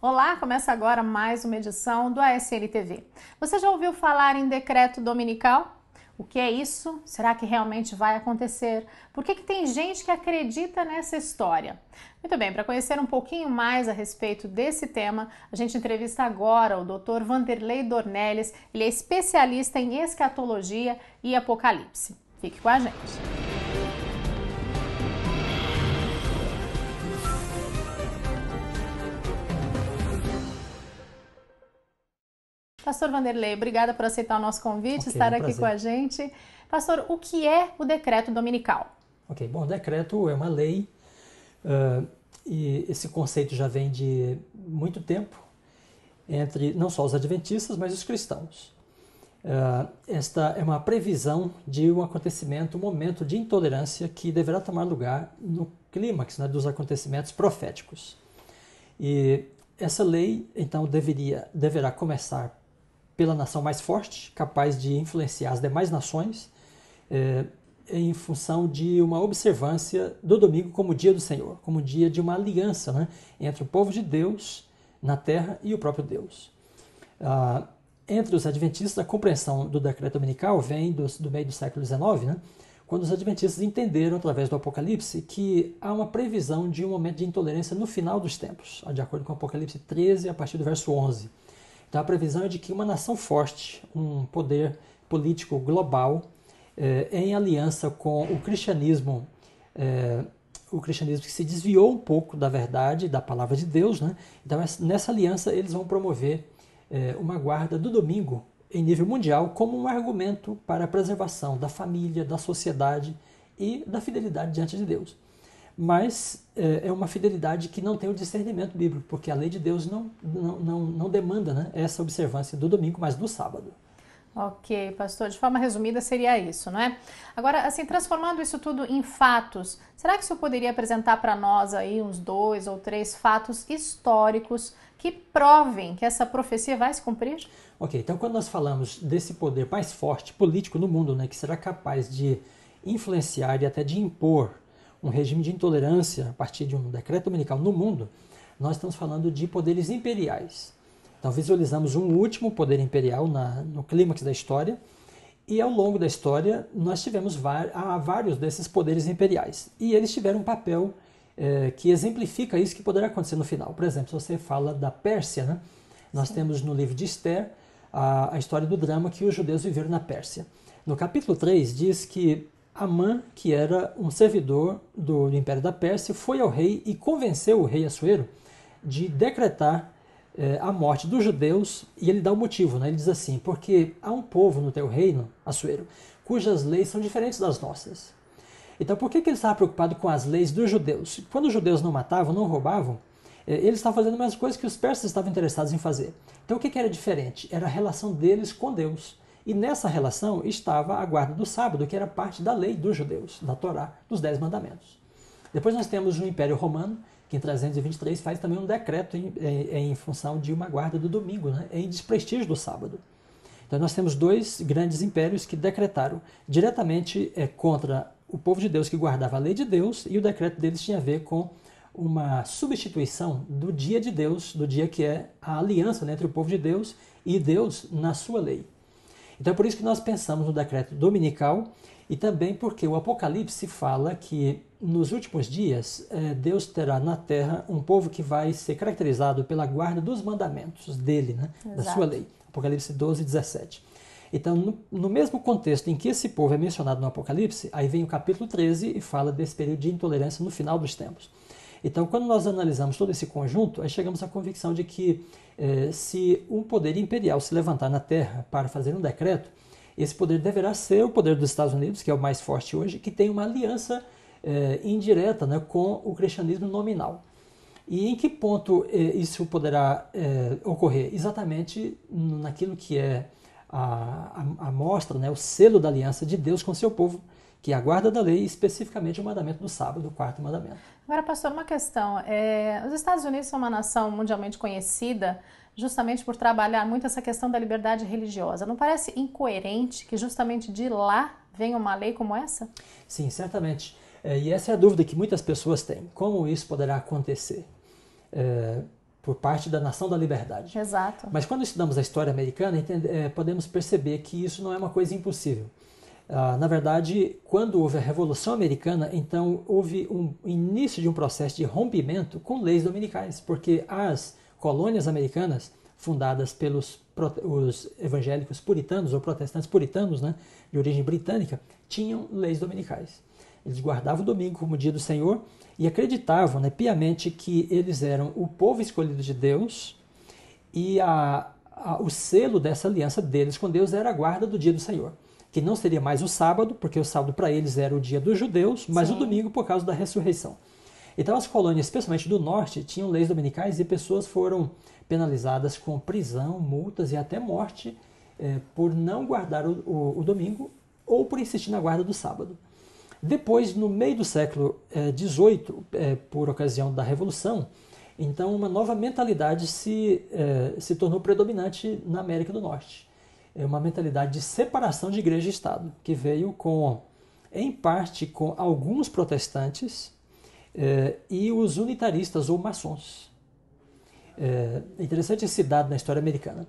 Olá, começa agora mais uma edição do ASN TV. Você já ouviu falar em decreto dominical? O que é isso? Será que realmente vai acontecer? Por que, que tem gente que acredita nessa história? Muito bem, para conhecer um pouquinho mais a respeito desse tema, a gente entrevista agora o Dr. Vanderlei Dornelles. Ele é especialista em escatologia e apocalipse. Fique com a gente. Pastor Vanderlei, obrigada por aceitar o nosso convite, okay, estar é um aqui prazer. com a gente. Pastor, o que é o decreto dominical? Ok, bom, decreto é uma lei uh, e esse conceito já vem de muito tempo entre não só os adventistas, mas os cristãos. Uh, esta é uma previsão de um acontecimento, um momento de intolerância que deverá tomar lugar no clímax né, dos acontecimentos proféticos. E essa lei, então, deveria, deverá começar pela nação mais forte, capaz de influenciar as demais nações, é, em função de uma observância do domingo como dia do Senhor, como dia de uma aliança né, entre o povo de Deus na terra e o próprio Deus. Ah, entre os adventistas, a compreensão do decreto dominical vem do, do meio do século XIX, né, quando os adventistas entenderam, através do Apocalipse, que há uma previsão de um momento de intolerância no final dos tempos, de acordo com o Apocalipse 13, a partir do verso 11 então a previsão é de que uma nação forte, um poder político global, eh, em aliança com o cristianismo, eh, o cristianismo que se desviou um pouco da verdade, da palavra de Deus, né? Então nessa aliança eles vão promover eh, uma guarda do domingo em nível mundial como um argumento para a preservação da família, da sociedade e da fidelidade diante de Deus mas eh, é, uma fidelidade que não tem o discernimento bíblico, porque a lei de Deus não, não, não, não demanda né, essa observância do domingo, mas do sábado. Ok, pastor, de forma resumida seria isso, não é? Agora, assim, transformando isso tudo em fatos, será que o senhor poderia apresentar para nós aí uns dois ou três fatos históricos que provem que essa profecia vai se cumprir? Ok, então quando nós falamos desse poder mais forte político no mundo, né, que será capaz de influenciar e até de impor um regime de intolerância a partir de um decreto dominical no mundo, nós estamos falando de poderes imperiais. Então visualizamos um último poder imperial na, no clímax da história, e ao longo da história nós tivemos vários desses poderes imperiais. E eles tiveram um papel é, que exemplifica isso que poderá acontecer no final. Por exemplo, se você fala da Pérsia, né? nós Sim. temos no livro de Esther a, a história do drama que os judeus viveram na Pérsia. No capítulo 3 diz que Amã, que era um servidor do, Império da Pérsia, foi ao rei e convenceu o rei Assuero de decretar eh, a morte dos judeus, e ele dá o um motivo, né? ele diz assim, porque há um povo no teu reino, Assuero, cujas leis são diferentes das nossas. Então por que, que ele estava preocupado com as leis dos judeus? Quando os judeus não matavam, não roubavam, eh, eles estavam fazendo as coisas que os persas estavam interessados em fazer. Então o que, que era diferente? Era a relação deles com Deus. E nessa relação estava a guarda do sábado, que era parte da lei dos judeus, da Torá, dos Dez Mandamentos. Depois nós temos o Império Romano, que em 323 faz também um decreto em, em, em função de uma guarda do domingo, né, em desprestígio do sábado. Então nós temos dois grandes impérios que decretaram diretamente é, contra o povo de Deus que guardava a lei de Deus e o decreto deles tinha a ver com uma substituição do dia de Deus, do dia que é a aliança né, entre o povo de Deus e Deus na sua lei. Então é por isso que nós pensamos no decreto dominical e também porque o Apocalipse fala que nos últimos dias eh, Deus terá na terra um povo que vai ser caracterizado pela guarda dos mandamentos dele, né? da sua lei. Apocalipse 12, 17. Então, no, no, mesmo contexto em que esse povo é mencionado no Apocalipse, aí vem o capítulo 13 e fala desse período de intolerância no final dos tempos. Então, quando nós analisamos todo esse conjunto, aí chegamos à convicção de que eh, se um poder imperial se levantar na Terra para fazer um decreto, esse poder deverá ser o poder dos Estados Unidos, que é o mais forte hoje, que tem uma aliança eh, indireta né, com o cristianismo nominal. E em que ponto eh, isso poderá eh, ocorrer? Exatamente naquilo que é a, a, a mostra, né, o selo da aliança de Deus com seu povo, que é a guarda da lei, especificamente o mandamento do sábado, o quarto mandamento. Agora, pastor, uma questão. É, os Estados Unidos são uma nação mundialmente conhecida justamente por trabalhar muito essa questão da liberdade religiosa. Não parece incoerente que justamente de lá venha uma lei como essa? Sim, certamente. É, e essa é a dúvida que muitas pessoas têm. Como isso poderá acontecer? É, por parte da nação da liberdade. Exato. Mas quando estudamos a história americana, entende, é, podemos perceber que isso não é uma coisa impossível. Ah, na verdade, quando houve a Revolução Americana, então houve um início de um processo de rompimento com leis dominicais, porque as colônias americanas, fundadas pelos os evangélicos puritanos ou protestantes puritanos, né, de origem britânica, tinham leis dominicais. Eles guardavam o domingo como dia do Senhor e acreditavam né, piamente que eles eram o povo escolhido de Deus e a, a, o selo dessa aliança deles com Deus era a guarda do dia do Senhor que não seria mais o sábado, porque o sábado para eles era o dia dos judeus, mas Sim. o domingo por causa da ressurreição. Então as colônias, especialmente do norte, tinham leis dominicais e pessoas foram penalizadas com prisão, multas e até morte eh, por não guardar o, o, o, domingo ou por insistir na guarda do sábado. Depois, no meio do século XVIII, eh, eh, por ocasião da Revolução, então uma nova mentalidade se, se tornou predominante na América do Norte é uma mentalidade de separação de igreja e Estado, que veio com, em parte, com alguns protestantes eh, e os unitaristas ou maçons. É, é interessante esse dado na história americana.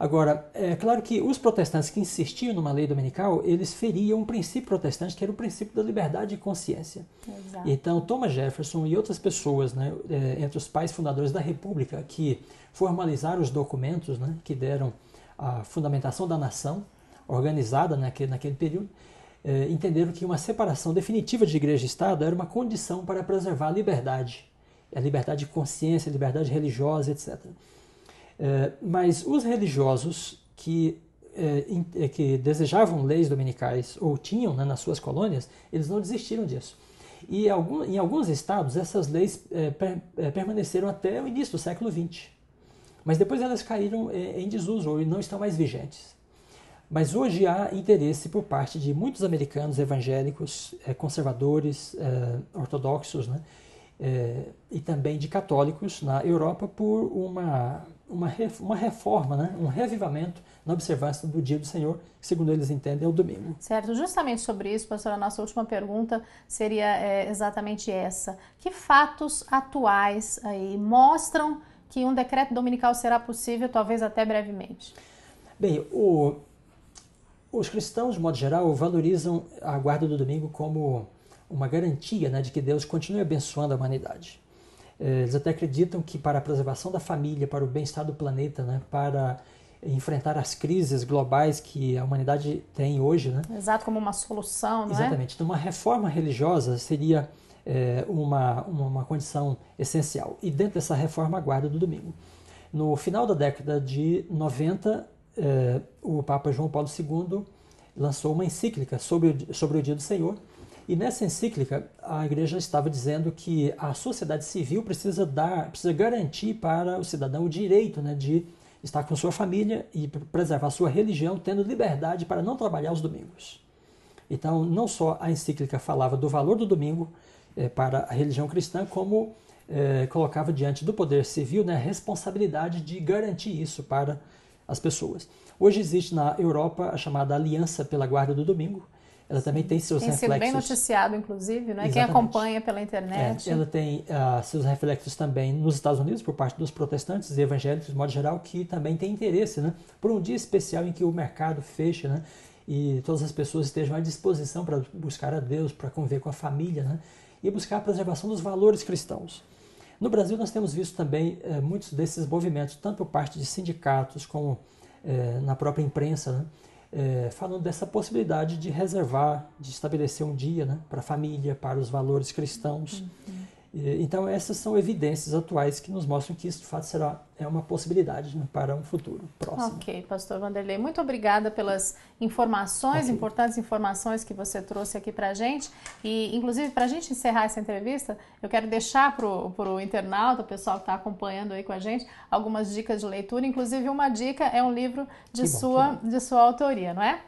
Agora, é claro que os protestantes que insistiam numa lei dominical, eles feriam um princípio protestante que era o princípio da liberdade de consciência. Exato. Então, Thomas Jefferson e outras pessoas, né, é, entre os pais fundadores da República, que formalizaram os documentos né, que deram a fundamentação da nação, organizada né, naquele, naquele período, eh, entenderam que uma separação definitiva de igreja e Estado era uma condição para preservar a liberdade, a liberdade de consciência, a liberdade religiosa, etc. Eh, é, mas os religiosos que, é, eh, in, que desejavam leis dominicais ou tinham né, nas suas colônias, eles não desistiram disso. E em alguns estados, essas leis permaneceram até o início do século XX. Mas depois elas caíram eh, em desuso e não estão mais vigentes. Mas hoje há interesse por parte de muitos americanos evangélicos, eh, conservadores, eh, ortodoxos, né? e também de católicos na Europa por uma, uma, reforma, né? um revivamento na observância do dia do Senhor, que, segundo eles entendem, é o domingo. Certo, justamente sobre isso, pastora, a nossa última pergunta seria exatamente essa. Que fatos atuais aí mostram que um decreto dominical será possível, talvez até brevemente? Bem, o, os cristãos, de modo geral, valorizam a guarda do domingo como uma garantia né, de que Deus continue abençoando a humanidade. Eh, eles até acreditam que para a preservação da família, para o bem-estar do planeta, né, para enfrentar as crises globais que a humanidade tem hoje, né? Exato, como uma solução, não é? Exatamente. É? Então, uma reforma religiosa seria é, uma, uma condição essencial. E dentro dessa reforma guarda do domingo. No final da década de 90, eh, o Papa João Paulo II lançou uma encíclica sobre o, sobre o Dia do Senhor. E nessa encíclica, a igreja estava dizendo que a sociedade civil precisa dar, precisa garantir para o cidadão o direito né, de estar com sua família e preservar sua religião, tendo liberdade para não trabalhar os domingos. Então, não só a encíclica falava do valor do domingo, é, para a religião cristã como é, colocava diante do poder civil né, a responsabilidade de garantir isso para as pessoas. Hoje existe na Europa a chamada Aliança pela Guarda do Domingo. Ela também tem seus tem reflexos. Tem sido bem noticiado, inclusive, né? quem acompanha pela internet. É, ela tem uh, seus reflexos também nos Estados Unidos, por parte dos protestantes e evangélicos, de modo geral, que também tem interesse né? por um dia especial em que o mercado fecha né? e todas as pessoas estejam à disposição para buscar a Deus, para conviver com a família né? e buscar a preservação dos valores cristãos. No Brasil, nós temos visto também eh, muitos desses movimentos, tanto por parte de sindicatos como eh, na própria imprensa, né? eh, falando dessa possibilidade de reservar, de estabelecer um dia né? para a família, para os valores cristãos. Uhum. Então, essas são evidências atuais que nos mostram que isso, de fato, será é uma possibilidade né, para um futuro próximo. Ok, pastor Vanderlei, muito obrigada pelas informações, okay. importantes informações que você trouxe aqui para a gente. E, inclusive, para a gente encerrar essa entrevista, eu quero deixar para o internauta, o pessoal que está acompanhando aí com a gente, algumas dicas de leitura. Inclusive, uma dica é um livro de, sua, de sua autoria, não é?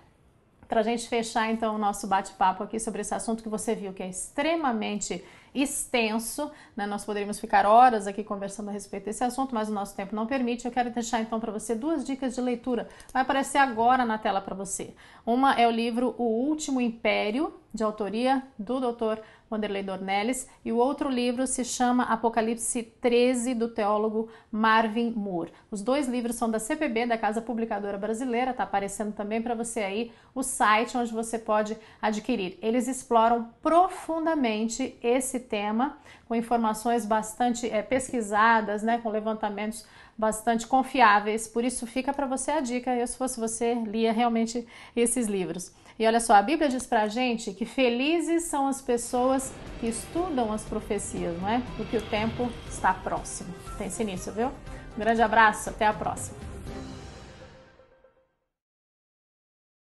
Para a gente fechar, então, o nosso bate-papo aqui sobre esse assunto que você viu que é extremamente importante extenso, né? nós poderíamos ficar horas aqui conversando a respeito desse assunto, mas o nosso tempo não permite. Eu quero deixar então para você duas dicas de leitura. Vai aparecer agora na tela para você. Uma é o livro O Último Império, de autoria do Dr. Wanderlei Dornelles, e o outro livro se chama Apocalipse 13, do teólogo Marvin Moore. Os dois livros são da CPB, da Casa Publicadora Brasileira, está aparecendo também para você aí o site onde você pode adquirir. Eles exploram profundamente esse tema, com informações bastante é, pesquisadas, né, com levantamentos bastante confiáveis, por isso fica para você a dica. Eu, se fosse você, lia realmente esses livros. E olha só, a Bíblia diz para a gente que felizes são as pessoas que estudam as profecias, não é? Porque o tempo está próximo. Pense nisso, viu? Um grande abraço, até a próxima.